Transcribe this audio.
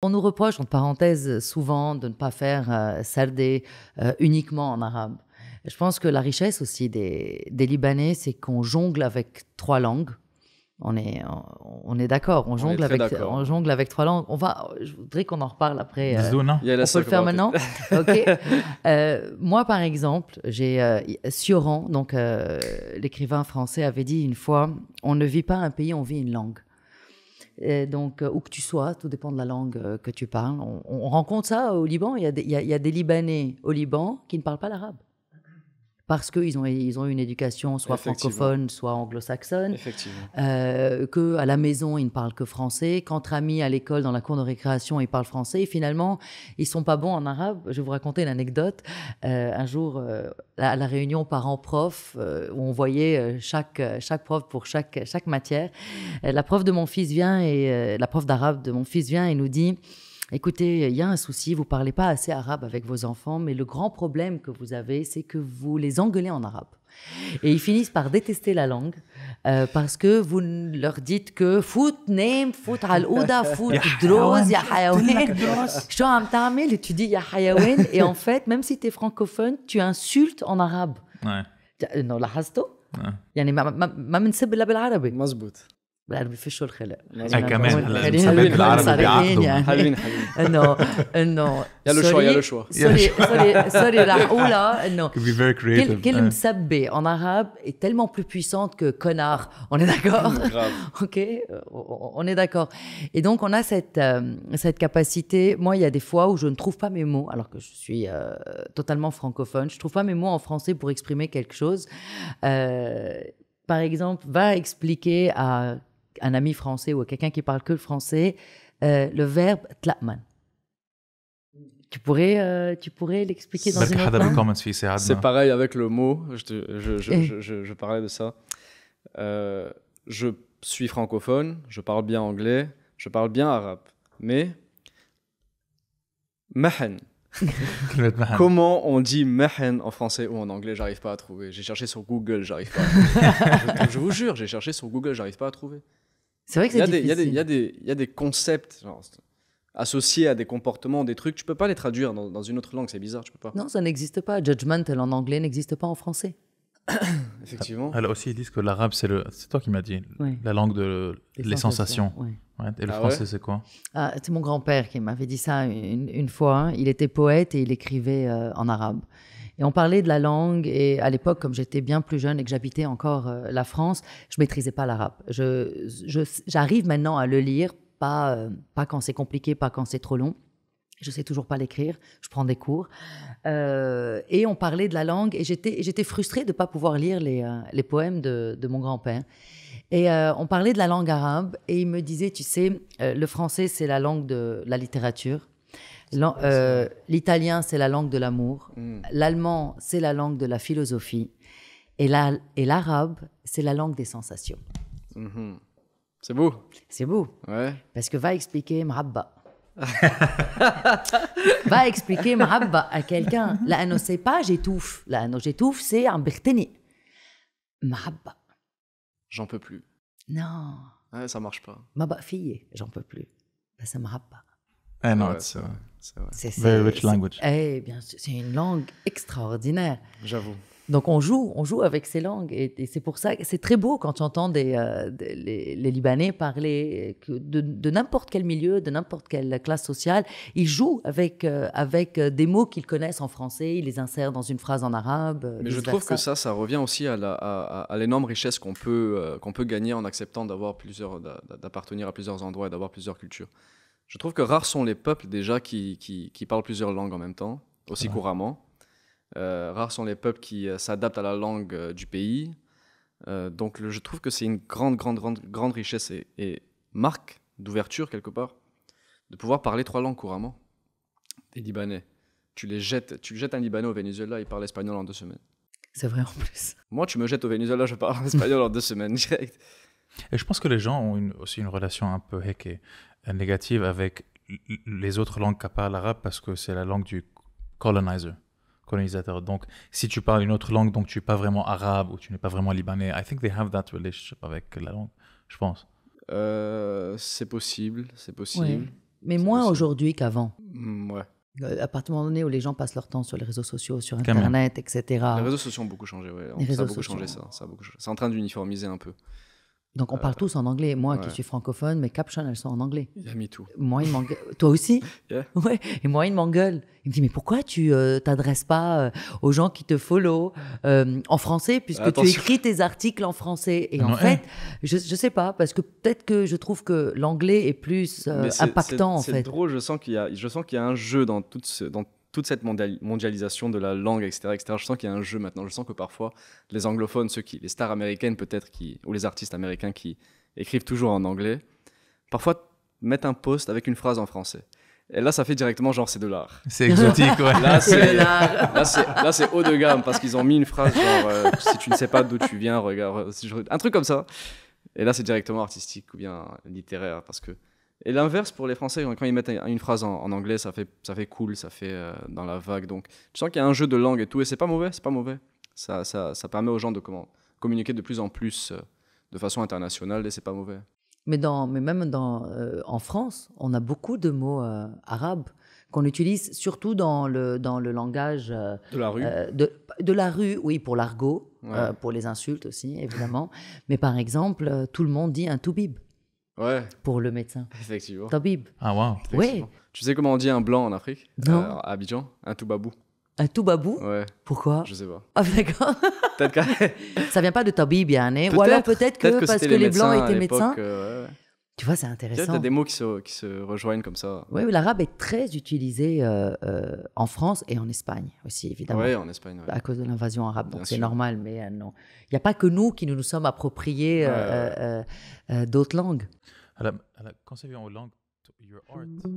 On nous reproche, entre parenthèse souvent de ne pas faire euh, sardé euh, uniquement en arabe. Je pense que la richesse aussi des, Libanais, c'est qu'on jongle avec trois langues. On est, on est d'accord, on, jongle avec, on jongle avec trois langues. On va, je voudrais qu'on en reparle après. Euh, Il y a la on peut le faire maintenant. moi, par exemple, j'ai Sioran, donc l'écrivain français, avait dit une fois On ne vit pas un pays, on vit une langue donc, euh, où que tu sois, tout dépend de la langue euh, que tu parles. On, rencontre ça au Liban. il y, a des, Libanais au Liban qui ne parlent pas l'arabe parce qu'ils ont, ils ont une éducation soit francophone, soit anglo-saxonne, euh, que la maison, ils ne parlent que français, qu'entre amis, à l'école, dans la cour de récréation, ils parlent français, et finalement, ils sont pas bons en arabe. Je vais vous raconter une anecdote. Euh, un jour, euh, à la réunion parents-prof, euh, où on voyait chaque, chaque prof pour chaque, chaque matière, la prof de mon fils vient, et la prof d'arabe de mon fils vient et nous dit écoutez, il y a un souci, vous parlez pas assez arabe avec vos enfants, mais le grand problème que vous avez, c'est que vous les engueulez en arabe. Et ils finissent par détester la langue euh, parce que vous leur dites que foot name, foot al-ouda, foot droz, ya hayawen. Je am et tu dis ya Et en fait, même si tu es francophone, tu insultes en arabe. Euh, non, la hasto. بالعربي le الخلق يعني le choix le choix. en arabe est tellement plus puissante que connard on est d'accord ok on est d'accord et donc on a cette euh, cette capacité moi il y a des fois où je ne trouve pas mes mots alors que je suis euh, totalement francophone je trouve pas mes mots en français pour exprimer quelque chose euh, par exemple, va expliquer à un ami français ou quelqu'un qui parle que le français, euh, le verbe tla'man. Tu pourrais, euh, pourrais l'expliquer dans bah, une autre C'est pareil avec le mot. Je, eh. parlais de ça. Euh, je suis francophone, je parle bien anglais, je parle bien arabe, mais mahan. Comment on dit mahan en français ou en anglais J'arrive pas à trouver. J'ai cherché sur Google, j'arrive pas. je vous jure, j'ai cherché sur Google, j'arrive pas à trouver. C'est vrai que c'est difficile. Il y, a des concepts associés à des comportements, des trucs. Tu peux pas les traduire dans, une autre langue, c'est bizarre, tu peux pas. Non, ça n'existe pas. Judgment » en anglais n'existe pas en français. Effectivement. Alors aussi, ils disent que l'arabe, c'est c'est toi qui m'as dit, la langue de les, sensations. Et le ah français, c'est quoi ah, C'est mon grand-père qui m'avait dit ça une, fois. Hein. Il était poète et il écrivait euh, en arabe. Et on parlait de la langue. Et à l'époque, comme j'étais bien plus jeune et que j'habitais encore euh, la France, je maîtrisais pas l'arabe. j'arrive maintenant à le lire, euh, pas, quand c'est compliqué, pas quand c'est trop long. Je sais toujours pas l'écrire. Je prends des cours. Euh, et on parlait de la langue. Et j'étais, frustrée de ne pas pouvoir lire les, poèmes de, mon grand-père. Et on parlait de la langue arabe et il me disait, tu sais, le français c'est la langue de la littérature, euh, l'italien, c'est la langue de l'amour. Mm. L'allemand, c'est la langue de la philosophie. Et l'arabe, c'est la langue des sensations. Mm-hmm. C'est beau. C'est beau. Ouais. Parce que va expliquer Mrabba. va expliquer Mrabba à quelqu'un. Là, non, ne sait pas, j'étouffe. Là, non, j'étouffe, c'est un birteni. Mrabba. J'en peux plus. Non. Ça ça marche pas. Ma fille, j'en peux plus. ça me c'est C'est bien, c'est une langue extraordinaire. J'avoue. Donc on joue, on joue avec ces langues et, c'est pour ça, que c'est très beau quand tu entends des, euh, les, Libanais parler de, de n'importe quel milieu, de n'importe quelle classe sociale, ils jouent avec euh, avec euh, des mots qu'ils connaissent en français, ils les insèrent dans une phrase en arabe. Mais je trouve que ça, ça revient aussi à, l'énorme richesse qu'on peut qu'on peut gagner en acceptant d'avoir plusieurs, d'appartenir à plusieurs endroits et d'avoir plusieurs cultures. Je trouve que rares sont les peuples déjà qui, qui, parlent plusieurs langues en même temps, aussi couramment. Euh, rares sont les peuples qui euh, s'adaptent à la langue euh, du pays. donc je trouve que c'est une grande, grande, grande, grande richesse et, marque d'ouverture quelque part de pouvoir parler trois langues couramment. Des Libanais. Tu les jettes, tu jettes un Libanais au Venezuela, il parle espagnol en deux semaines. C'est vrai en plus. Moi, tu me jettes au Venezuela, je parle espagnol en deux semaines direct. Et je pense que les gens ont une, aussi une relation un peu hackée négative avec les autres langues qu'à part l'arabe parce que c'est la langue du colonizer, colonisateur. Donc, si tu parles une autre langue, donc tu n'es pas vraiment arabe ou tu n'es pas vraiment libanais, I think they have that relationship avec la langue, je pense. Euh, c'est possible, c'est possible. Mais moins aujourd'hui qu'avant. Mm, ouais. Euh, à partir du moment donné où les gens passent leur temps sur les réseaux sociaux, sur Internet, etc. Les réseaux sociaux ont beaucoup changé, ouais. ça, a beaucoup changé ça. ça beaucoup C'est en train d'uniformiser un peu. Donc on parle euh, tous en anglais. Moi qui suis francophone, mes captions elles sont en anglais. Il a mis tout. Moi il m'engueule. Toi aussi Ouais. Et moi il m'engueule. Il me dit mais pourquoi tu euh, t'adresses pas euh, aux gens qui te follow en français puisque tu écris tes articles en français. Et en fait, hein. je, je sais pas parce que peut-être que je trouve que l'anglais est plus impactant en fait. C'est drôle. Je sens qu'il y a je sens qu'il y a un jeu dans tout ce, dans toute cette mondialisation de la langue, etc., etc. Je sens qu'il y a un jeu maintenant. Je sens que parfois, les anglophones, ceux qui, les stars américaines peut-être, qui, ou les artistes américains qui écrivent toujours en anglais, parfois mettent un post avec une phrase en français. Et là, ça fait directement genre c'est de l'art. C'est exotique, ouais. Là, c'est haut de gamme parce qu'ils ont mis une phrase genre euh, si tu ne sais pas d'où tu viens, regarde, un truc comme ça. Et là, c'est directement artistique ou bien littéraire parce que et l'inverse pour les Français, quand ils mettent une phrase en, anglais, ça fait, ça fait cool, ça fait euh, dans la vague. Donc, tu sens qu'il y a un jeu de langue et tout, et c'est pas mauvais, c'est pas mauvais. Ça, ça, ça, permet aux gens de comment, communiquer de plus en plus euh, de façon internationale, et c'est pas mauvais. Mais, dans, mais même dans, euh, en France, on a beaucoup de mots arabes qu'on utilise surtout dans le, dans le langage... de la rue de, la rue, oui, pour l'argot, pour les insultes aussi, évidemment. mais par exemple, tout le monde dit un toubib. Ouais. Pour le médecin. Effectivement. Tabib. Ah, wow. Ouais. Tu sais comment on dit un blanc en Afrique Non. Euh, à Abidjan Un toubabou. Un toubabou Ouais. Pourquoi Je sais pas. Ah, d'accord. peut-être que... Ça vient pas de Tabib, bien. Hein. Ou alors peut-être que, parce que les, blancs étaient médecins. Tu vois, c'est intéressant. Tu as des mots qui se, qui se rejoignent comme ça. Oui, l'arabe est très utilisé euh, euh, en France et en Espagne aussi, évidemment. Oui, en Espagne. oui. À cause de l'invasion arabe. donc c'est normal, mais euh, non. Il n'y a pas que nous qui nous, nous sommes appropriés d'autres langues. quand c'est en langue, your art.